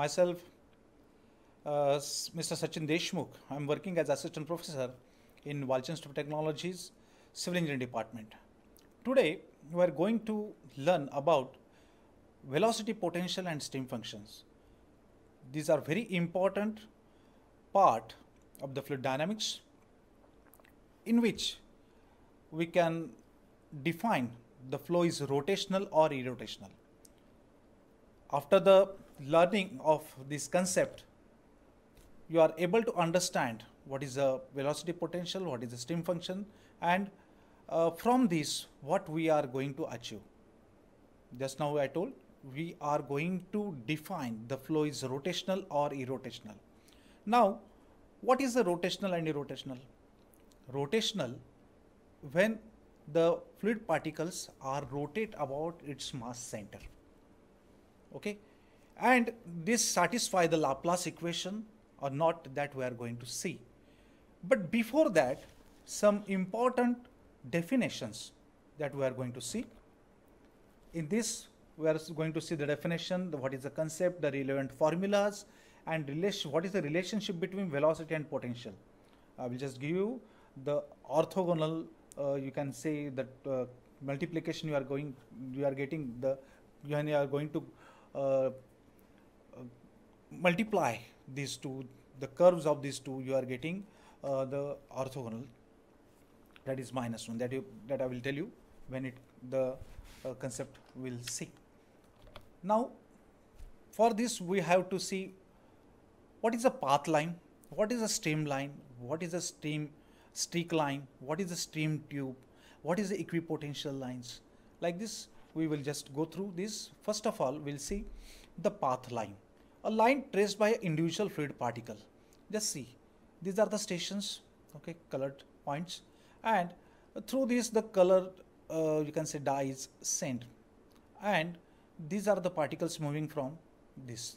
myself, uh, Mr. Sachin Deshmukh, I'm working as assistant professor in Walchenstrom Technologies Civil Engineering Department. Today, we are going to learn about velocity potential and stream functions. These are very important part of the fluid dynamics in which we can define the flow is rotational or irrotational after the learning of this concept, you are able to understand what is the velocity potential, what is the stream function, and uh, from this, what we are going to achieve. Just now I told, we are going to define the flow is rotational or irrotational. Now, what is the rotational and irrotational? Rotational, when the fluid particles are rotate about its mass center okay and this satisfy the laplace equation or not that we are going to see but before that some important definitions that we are going to see in this we are going to see the definition the, what is the concept the relevant formulas and relation what is the relationship between velocity and potential i will just give you the orthogonal uh, you can say that uh, multiplication you are going you are getting the you are going to uh, uh, multiply these two, the curves of these two, you are getting uh, the orthogonal that is minus 1 that you that I will tell you when it the uh, concept will see. Now for this we have to see what is a path line, what is a stream line, what is a stream streak line, what is a stream tube, what is the equipotential lines. Like this we will just go through this. First of all, we'll see the path line, a line traced by an individual fluid particle. Just see, these are the stations, okay, colored points, and through this the color uh, you can say dye is sent, and these are the particles moving from these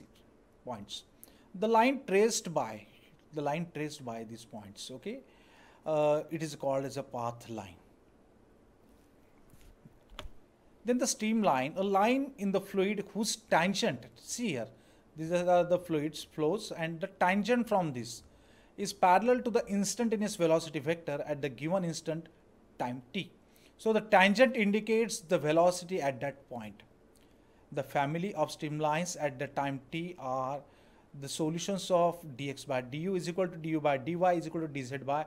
points. The line traced by the line traced by these points, okay, uh, it is called as a path line. Then the streamline, a line in the fluid whose tangent, see here, these are the fluids flows and the tangent from this is parallel to the instantaneous velocity vector at the given instant time t. So the tangent indicates the velocity at that point. The family of streamlines at the time t are the solutions of dx by du is equal to du by dy is equal to dz by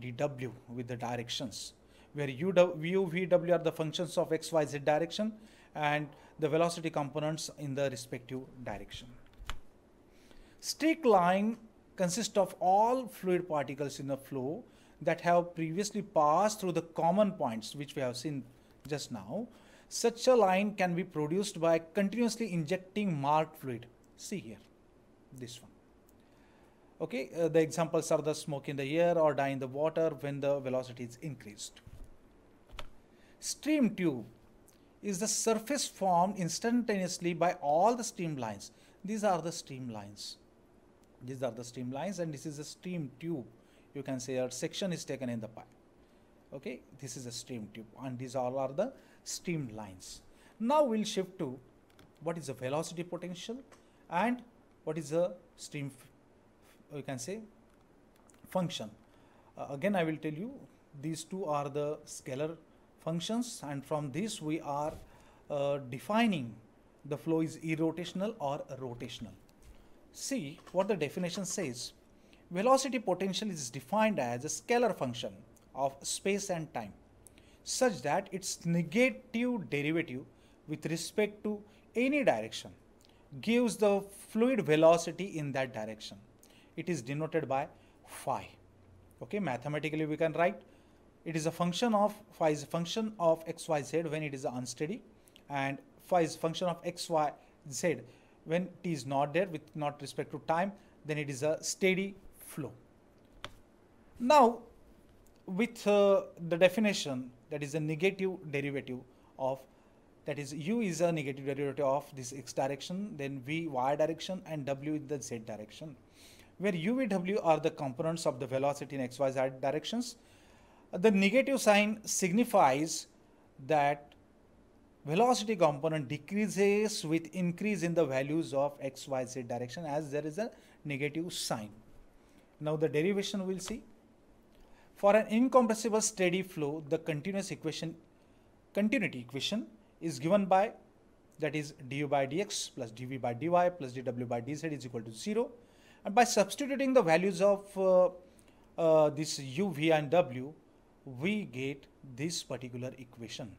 dw with the directions where u, u, v, w are the functions of x, y, z direction and the velocity components in the respective direction. Streak line consists of all fluid particles in a flow that have previously passed through the common points which we have seen just now. Such a line can be produced by continuously injecting marked fluid. See here, this one. Okay, uh, the examples are the smoke in the air or dye in the water when the velocity is increased. Stream tube is the surface formed instantaneously by all the streamlines. These are the streamlines. These are the streamlines and this is a stream tube. You can say a section is taken in the pipe. Okay, this is a stream tube and these all are the streamlines. Now we'll shift to what is the velocity potential and what is the stream, you can say, function. Uh, again, I will tell you, these two are the scalar functions and from this we are uh, defining the flow is irrotational or rotational. See what the definition says. Velocity potential is defined as a scalar function of space and time such that its negative derivative with respect to any direction gives the fluid velocity in that direction. It is denoted by phi. Okay, mathematically we can write it is a function of phi is a function of xyz when it is unsteady and phi is function of xyz when t is not there with not respect to time then it is a steady flow now with uh, the definition that is a negative derivative of that is u is a negative derivative of this x direction then v y direction and w is the z direction where u v w are the components of the velocity in x y z directions the negative sign signifies that velocity component decreases with increase in the values of x, y, z direction as there is a negative sign. Now the derivation we'll see. For an incompressible steady flow, the continuous equation, continuity equation is given by that is du by dx plus dv by dy plus dw by dz is equal to 0. And by substituting the values of uh, uh, this u, v and w, we get this particular equation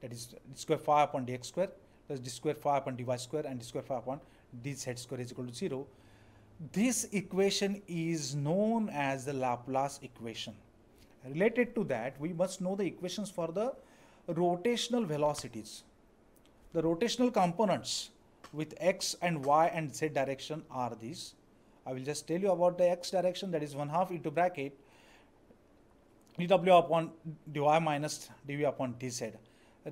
that is d square phi upon dx square plus d square phi upon dy square and d square phi upon d z square is equal to 0. This equation is known as the Laplace equation. Related to that, we must know the equations for the rotational velocities. The rotational components with x and y and z direction are these. I will just tell you about the x direction that is 1 half into bracket dw upon dy minus dv upon dz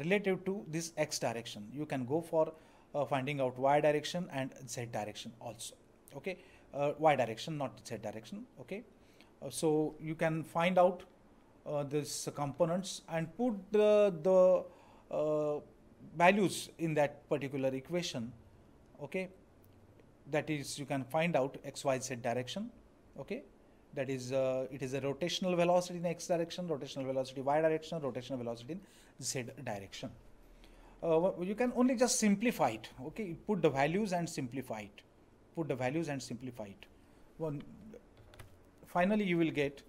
relative to this x direction. You can go for uh, finding out y direction and z direction also. Okay, uh, y direction, not z direction. Okay, uh, so you can find out uh, this components and put the, the uh, values in that particular equation. Okay, that is you can find out x, y, z direction. Okay, that is uh, it is a rotational velocity in x direction rotational velocity y direction rotational velocity in z direction uh, you can only just simplify it okay you put the values and simplify it put the values and simplify it one finally you will get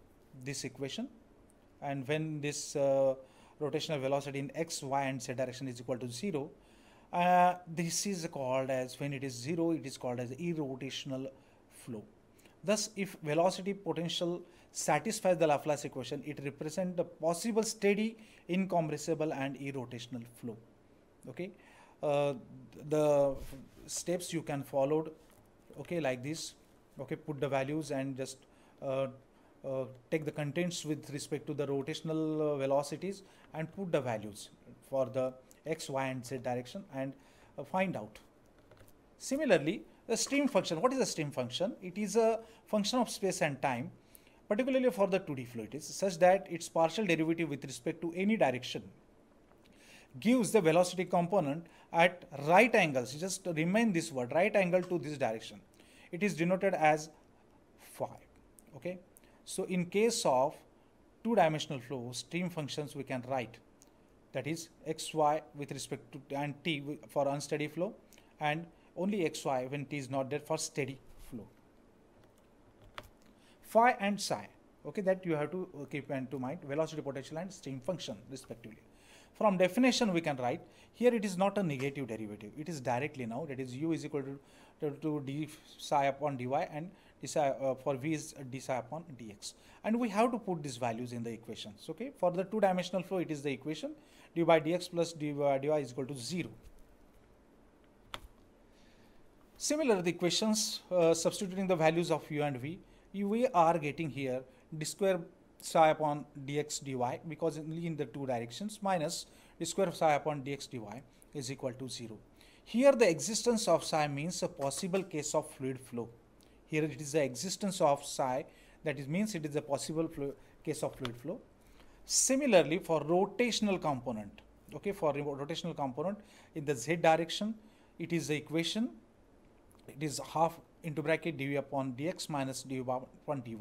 this equation and when this uh, rotational velocity in x y and z direction is equal to 0 uh, this is called as when it is 0 it is called as irrotational flow Thus, if velocity potential satisfies the Laplace equation, it represents the possible steady, incompressible and irrotational flow. Okay, uh, the steps you can follow, okay, like this. Okay, put the values and just uh, uh, take the contents with respect to the rotational uh, velocities and put the values for the x, y and z direction and uh, find out. Similarly, the stream function, what is a stream function? It is a function of space and time, particularly for the 2D fluid, It is such that its partial derivative with respect to any direction gives the velocity component at right angles, just remain this word, right angle to this direction. It is denoted as phi, okay? So in case of two-dimensional flow, stream functions we can write, that is xy with respect to and t for unsteady flow and only xy when t is not there for steady flow. Phi and psi, okay, that you have to uh, keep into mind, velocity potential and stream function respectively. From definition we can write, here it is not a negative derivative, it is directly now, that is u is equal to, to, d psi upon dy and psi, uh, for v is d psi upon dx. And we have to put these values in the equations, okay. For the two dimensional flow it is the equation, dy by dx plus dy, uh, dy is equal to 0. Similar the equations uh, substituting the values of u and v, we are getting here d square psi upon dx dy because only in the two directions minus d square psi upon dx dy is equal to 0. Here the existence of psi means a possible case of fluid flow. Here it is the existence of psi that is means it is a possible flow, case of fluid flow. Similarly for rotational component okay for rotational component in the z direction it is the equation it is half into bracket du upon dx minus du upon dy.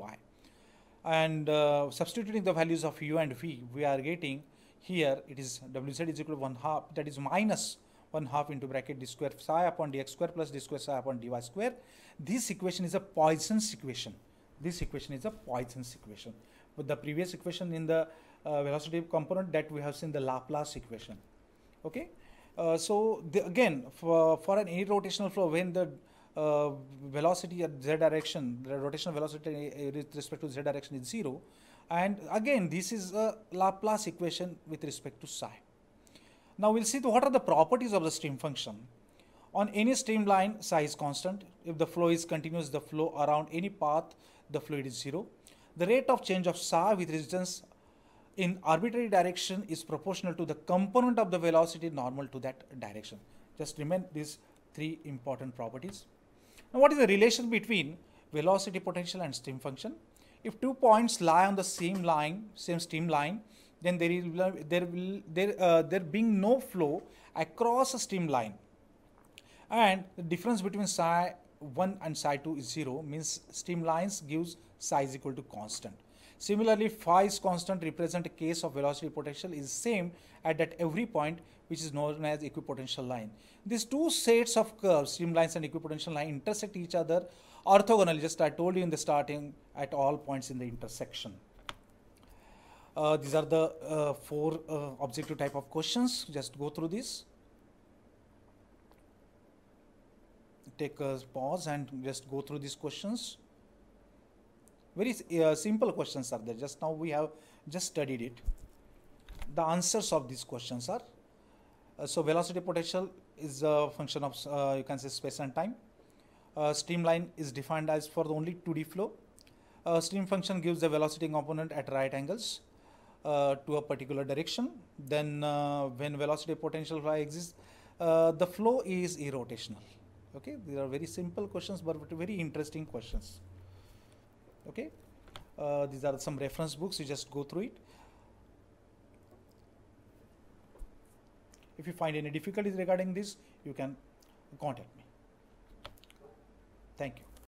And uh, substituting the values of u and v, we are getting here it is wz is equal to 1 half, that is minus 1 half into bracket d square psi upon dx square plus d square psi upon dy square. This equation is a Poisson's equation. This equation is a Poisson's equation. But the previous equation in the uh, velocity component that we have seen the Laplace equation. Okay. Uh, so the, again, for, for an any rotational flow, when the uh, velocity at z direction, the rotational velocity with respect to z direction is 0. And again, this is a Laplace equation with respect to psi. Now we'll see what are the properties of the stream function. On any streamline, psi is constant. If the flow is continuous, the flow around any path, the fluid is zero. The rate of change of psi with resistance in arbitrary direction is proportional to the component of the velocity normal to that direction. Just remember these three important properties what is the relation between velocity potential and stream function? If two points lie on the same line, same stream line, then there will there will there uh, there being no flow across a stream line, and the difference between psi 1 and psi 2 is 0 means stream lines gives psi is equal to constant. Similarly, phi is constant represent a case of velocity potential is same at that every point which is known as equipotential line. These two sets of curves, streamlines and equipotential line, intersect each other orthogonally, just I told you in the starting, at all points in the intersection. Uh, these are the uh, four uh, objective type of questions. Just go through this. Take a pause and just go through these questions. Very uh, simple questions are there. Just now we have just studied it. The answers of these questions are uh, so velocity potential is a function of uh, you can say space and time. Uh, streamline is defined as for the only 2D flow. stream function gives the velocity component at right angles to a particular direction. Then when velocity potential y exists, the flow is irrotational okay these are very simple questions but very interesting questions okay uh, these are some reference books you just go through it If you find any difficulties regarding this, you can contact me. Thank you.